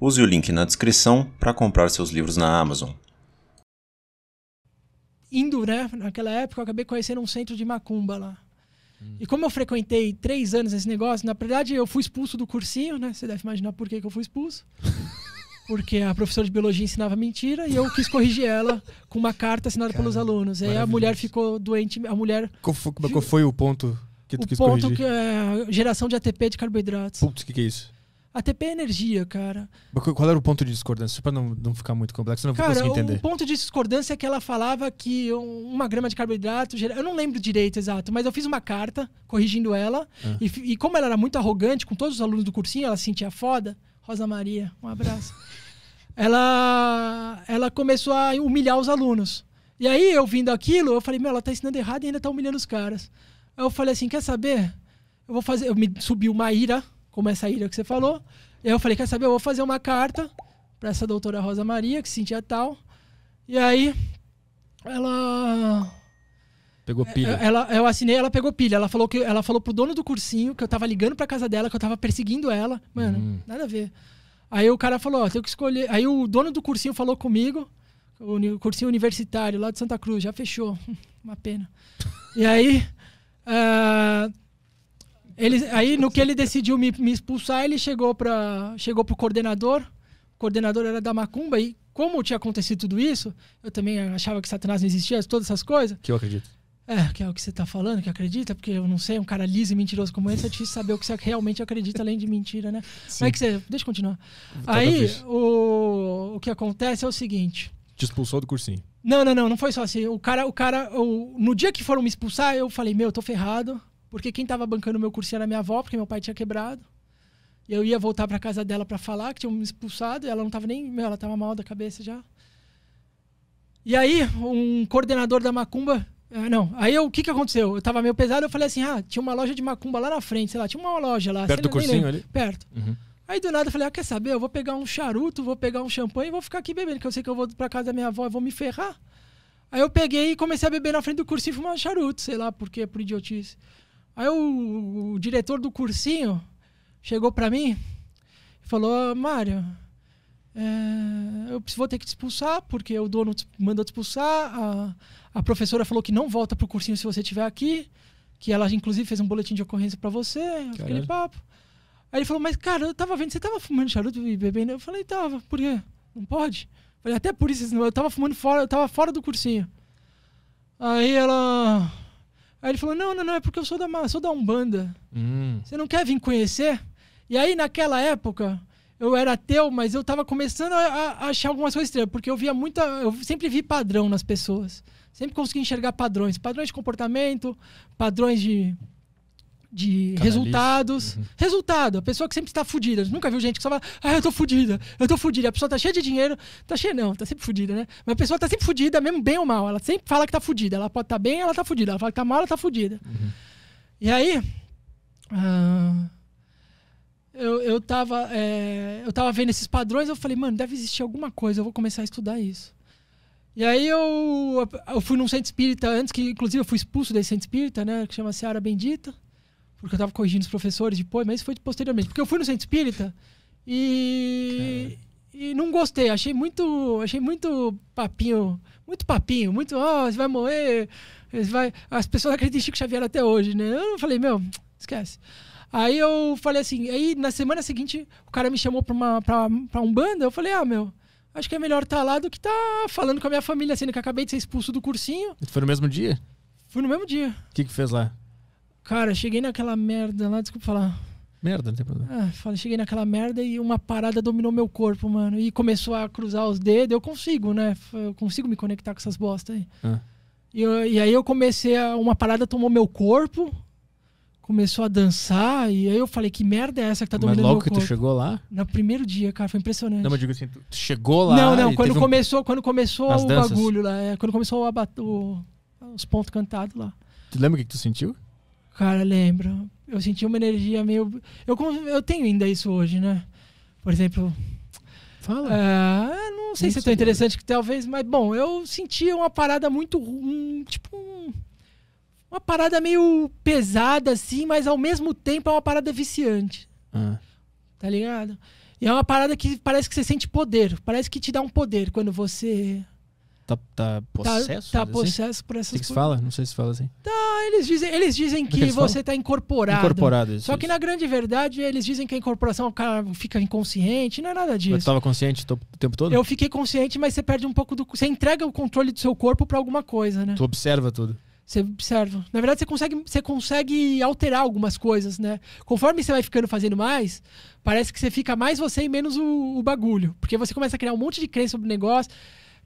Use o link na descrição para comprar seus livros na Amazon. Indo, né, naquela época, eu acabei conhecendo um centro de macumba lá. Hum. E como eu frequentei três anos esse negócio, na verdade eu fui expulso do cursinho, né? Você deve imaginar por que, que eu fui expulso. Porque a professora de biologia ensinava mentira e eu quis corrigir ela com uma carta assinada Cara, pelos alunos. Aí a mulher ficou doente, a mulher. Qual foi, qual foi o ponto que tu o quis ponto Que, é, geração de ATP de carboidratos. Putz, o que, que é isso? ATP é energia, cara. Qual era o ponto de discordância? Para não, não ficar muito complexo, não cara, conseguir entender. O ponto de discordância é que ela falava que uma grama de carboidrato. Gera... Eu não lembro direito exato, mas eu fiz uma carta corrigindo ela. Ah. E, e, como ela era muito arrogante com todos os alunos do cursinho, ela se sentia foda. Rosa Maria, um abraço. ela, ela começou a humilhar os alunos. E aí, eu vindo aquilo, eu falei, meu, ela tá ensinando errado e ainda tá humilhando os caras. Aí eu falei assim, quer saber? Eu vou fazer. Eu me subi uma ira como essa ilha que você falou. E aí eu falei, quer saber, eu vou fazer uma carta para essa doutora Rosa Maria, que se sentia é tal. E aí ela Pegou é, pilha. Ela, eu assinei, ela pegou pilha. Ela falou que ela falou pro dono do cursinho que eu tava ligando pra casa dela, que eu tava perseguindo ela. Mano, hum. nada a ver. Aí o cara falou, ó, tenho que escolher. Aí o dono do cursinho falou comigo, o cursinho universitário lá de Santa Cruz, já fechou. Uma pena. E aí. Eh, ele, aí, no que ele decidiu me, me expulsar, ele chegou para chegou pro coordenador. O coordenador era da Macumba e como tinha acontecido tudo isso, eu também achava que Satanás não existia, todas essas coisas. Que eu acredito. É, que é o que você está falando, que acredita, porque eu não sei, um cara liso e mentiroso como esse, é difícil saber o que você realmente acredita, além de mentira, né? Sim. Mas é que você. Deixa eu continuar. Tá, tá aí, o, o que acontece é o seguinte. Te expulsou do cursinho. Não, não, não, não foi só assim. O cara, o cara, o, no dia que foram me expulsar, eu falei, meu, eu tô ferrado. Porque quem estava bancando meu cursinho era minha avó, porque meu pai tinha quebrado. E eu ia voltar para casa dela para falar que tinham me expulsado, e ela não estava nem, meu, ela estava mal da cabeça já. E aí, um coordenador da macumba, eh, não, aí o que que aconteceu? Eu estava meio pesado, eu falei assim: "Ah, tinha uma loja de macumba lá na frente, sei lá, tinha uma loja lá, perto do cursinho ali? Perto. Uhum. Aí do nada eu falei: ah, quer saber? Eu vou pegar um charuto, vou pegar um champanhe e vou ficar aqui bebendo, que eu sei que eu vou para casa da minha avó, eu vou me ferrar". Aí eu peguei e comecei a beber na frente do cursinho e um charuto, sei lá porque é por idiotice. Aí o, o diretor do cursinho chegou para mim e falou: Mário, é, eu vou ter que te expulsar, porque o dono mandou te expulsar. A, a professora falou que não volta pro cursinho se você estiver aqui. Que ela, inclusive, fez um boletim de ocorrência para você, Caralho. aquele papo. Aí ele falou, mas cara, eu tava vendo, você tava fumando charuto e bebendo? Eu falei, tava, por quê? Não pode? falei, até por isso, eu tava fumando fora, eu tava fora do cursinho. Aí ela Aí ele falou: Não, não, não, é porque eu sou da, sou da Umbanda. Hum. Você não quer vir conhecer? E aí, naquela época, eu era ateu, mas eu estava começando a, a, achar algumas coisas estranhas, porque eu via muita. Eu sempre vi padrão nas pessoas. Sempre consegui enxergar padrões. Padrões de comportamento, padrões de de Canalista. resultados. Uhum. Resultado, a pessoa que sempre está fudida. Nunca viu gente que só fala, ah, eu tô fudida, eu tô fudida. A pessoa tá cheia de dinheiro, tá cheia, não, tá sempre fudida, né? Mas a pessoa tá sempre fudida, mesmo bem ou mal. Ela sempre fala que tá fudida. Ela pode estar tá bem, ela tá fudida. Ela fala que tá mal, ela tá fudida. Uhum. E aí. Uh, eu, eu, tava, é, eu tava vendo esses padrões, eu falei, mano, deve existir alguma coisa, eu vou começar a estudar isso. E aí eu, eu fui num centro espírita antes, que inclusive eu fui expulso desse centro espírita, né? Que chama Seara Bendita. Porque eu tava corrigindo os professores depois, mas isso foi posteriormente. Porque eu fui no centro espírita e. Cara. E não gostei, achei muito. Achei muito papinho. Muito papinho, muito. Ó, oh, você vai morrer. Você vai... As pessoas acreditam em Chico Xavier até hoje, né? Eu falei, meu, esquece. Aí eu falei assim, aí na semana seguinte o cara me chamou pra, uma, pra, pra um bando eu falei, ah, meu, acho que é melhor estar tá lá do que estar tá falando com a minha família, sendo que acabei de ser expulso do cursinho. foi no mesmo dia? Fui no mesmo dia. O que, que fez lá? Cara, cheguei naquela merda lá, desculpa falar. Merda, não tem problema. Ah, falei, cheguei naquela merda e uma parada dominou meu corpo, mano. E começou a cruzar os dedos. Eu consigo, né? Eu consigo me conectar com essas bostas aí. Ah. E, eu, e, aí eu comecei a. Uma parada tomou meu corpo, começou a dançar. E aí eu falei, que merda é essa que tá dominando meu corpo? Mas logo que tu chegou lá? No primeiro dia, cara, foi impressionante. Não, mas digo assim, tu chegou lá. Não, não, quando começou, um... quando começou As o danças. bagulho lá, é, quando começou o abat... O, os pontos cantados lá. Tu lembra o que, que tu sentiu? Cara, lembro. Eu senti uma energia meio. Eu, eu tenho ainda isso hoje, né? Por exemplo. Fala. É, não sei Isso se é tão interessante que talvez, mas bom, eu sentia uma parada muito. Um, tipo. Um, uma parada meio pesada, assim, mas ao mesmo tempo é uma parada viciante. Ah. Tá ligado? E é uma parada que parece que você sente poder. Parece que te dá um poder quando você Tá, tá, tá possesso? Tá, tá possesso assim? por essas coisas. que se fala? Não sei se fala assim. Tá, eles dizem, eles dizem que, é que você tá incorporado. Incorporado, isso. Só que isso. na grande verdade, eles dizem que a incorporação, o cara fica inconsciente, não é nada disso. Você estava consciente o tempo todo? Eu fiquei consciente, mas você perde um pouco do. Você entrega o controle do seu corpo para alguma coisa, né? Tu observa tudo. Você observa. Na verdade, você consegue, você consegue alterar algumas coisas, né? Conforme você vai ficando fazendo mais, parece que você fica mais você e menos o, o bagulho. Porque você começa a criar um monte de crença sobre o negócio.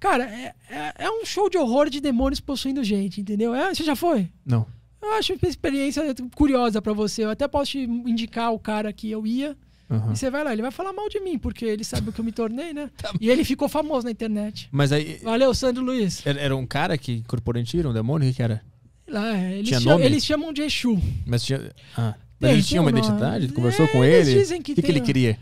Cara, é, é, é, um show de horror de demônios possuindo gente, entendeu? É, você já foi? Não. Eu acho uma experiência curiosa para você. Eu até posso te indicar o cara que eu ia. Uhum. E você vai lá, ele vai falar mal de mim, porque ele sabe o que eu me tornei, né? Tá e ele ficou famoso na internet. Mas aí. Valeu, Sandro Luiz. Era um cara que incorporou em ti, um demônio? O que, era? Lá, é, eles, nome. eles chamam de Exu. Mas tinha. Ah. Mas tem, ele tinha uma identidade? Conversou é, com ele? o que, que, que ele queria?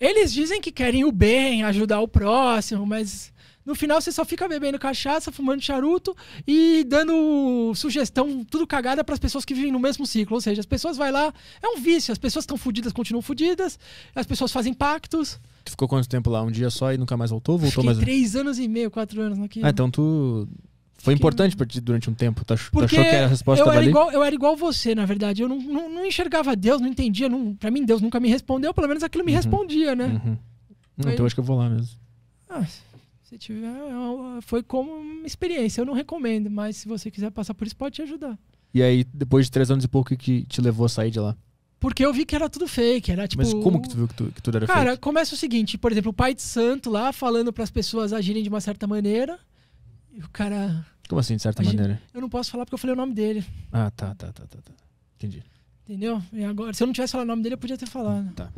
Eles dizem que querem o bem, ajudar o próximo, mas no final você só fica bebendo cachaça, fumando charuto e dando sugestão, tudo cagada para as pessoas que vivem no mesmo ciclo. Ou seja, as pessoas vai lá, é um vício, as pessoas estão fodidas, continuam fodidas, as pessoas fazem pactos. Tu ficou quanto tempo lá? Um dia só e nunca mais voltou? Voltou Fiquei mais três anos e meio, quatro anos naquilo. Ah, então tu. Foi importante pra ti durante um tempo? Tu, achou que a resposta eu era Igual, eu era igual você, na verdade. Eu não, não, não enxergava Deus, não entendia. Não, pra mim, Deus nunca me respondeu. Pelo menos aquilo me uhum. respondia, né? Uhum. Então acho que eu vou lá mesmo. Ah. Se tiver, é foi como uma experiência. Eu não recomendo, mas se você quiser passar por isso, pode te ajudar. E aí, depois de três anos e pouco, que te levou a sair de lá? Porque eu vi que era tudo fake, era tipo. Mas como que tu viu que, tu, que tudo era cara, fake? Cara, começa o seguinte, por exemplo, o pai de santo lá falando para as pessoas agirem de uma certa maneira. E o cara. Como assim, de certa maneira? Eu não posso falar porque eu falei o nome dele. Ah, tá, tá, tá, tá. tá. Entendi. Entendeu? E agora, se eu não tivesse falado o nome dele, eu podia ter falado. Tá.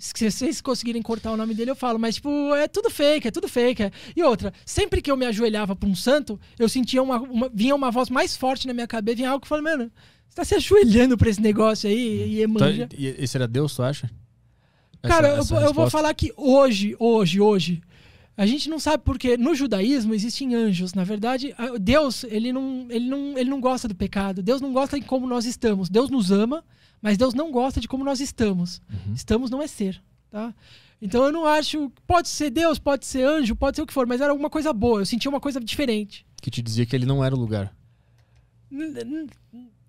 Se vocês conseguirem cortar o nome dele, eu falo. Mas, tipo, é tudo fake, é tudo fake. É. E outra, sempre que eu me ajoelhava pra um santo, eu sentia uma, uma Vinha uma voz mais forte na minha cabeça, vinha algo que falava, mano, você tá se ajoelhando pra esse negócio aí, uhum. e emanja. Então, e esse era Deus, tu acha? Essa, Cara, essa eu, eu vou falar que hoje, hoje, hoje, a gente não sabe porque no judaísmo existem anjos. Na verdade, Deus ele não, ele, não, ele não gosta do pecado. Deus não gosta de como nós estamos. Deus nos ama, mas Deus não gosta de como nós estamos. Uhum. Estamos não é ser, tá? Então eu não acho. Pode ser Deus, pode ser anjo, pode ser o que for, mas era alguma coisa boa. Eu sentia uma coisa diferente. Que te dizia que ele não era o lugar.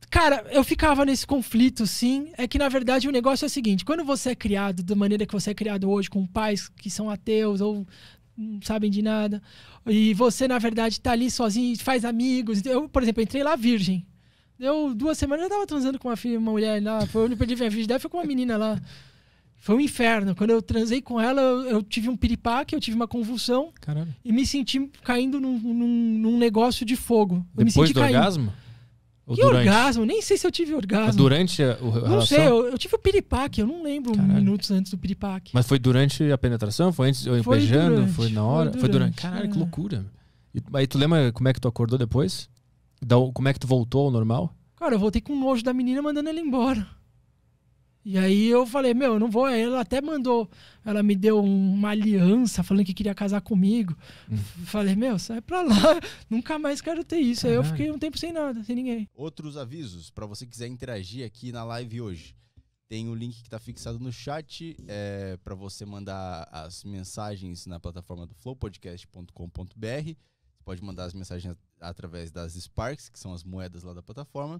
Cara, eu ficava nesse conflito, sim. É que na verdade o negócio é o seguinte: quando você é criado da maneira que você é criado hoje, com pais que são ateus ou não sabem de nada. E você, na verdade, está ali sozinho, faz amigos. Então, eu, por exemplo, entrei lá virgem. Eu, duas semanas, eu tava transando com uma, filha, uma mulher lá. Foi, onde eu perdi minha virgindade, foi com uma menina lá. Foi um inferno. Quando eu transei com ela, eu, eu tive um piripaque, eu tive uma convulsão. Caramba. E me senti caindo num, num, num negócio de fogo. Depois do caindo. orgasmo? Ou que durante? orgasmo? Nem sei se eu tive orgasmo. Durante o, não relação? Não sei, eu, eu, tive o piripaque, eu não lembro Caralho. minutos antes do piripaque. Mas foi durante a penetração? Foi antes, foi beijando? Durante, foi na hora? Foi durante. Foi durante. Caralho, é. que loucura. E, aí tu lembra como é que tu acordou depois? Da, como é que tu voltou ao normal? Cara, eu voltei com nojo da menina mandando ela embora. E aí eu falei, meu, eu não vou. Ela até mandou, ela me deu uma aliança falando que queria casar comigo. Hum. Falei, meu, sai pra lá, nunca mais quero ter isso. Caralho. Aí eu fiquei um tempo sem nada, sem ninguém. Outros avisos, para você quiser interagir aqui na live hoje. Tem o link que tá fixado no chat é, para você mandar as mensagens na plataforma do flowpodcast.com.br. pode mandar as mensagens através das Sparks, que são as moedas lá da plataforma.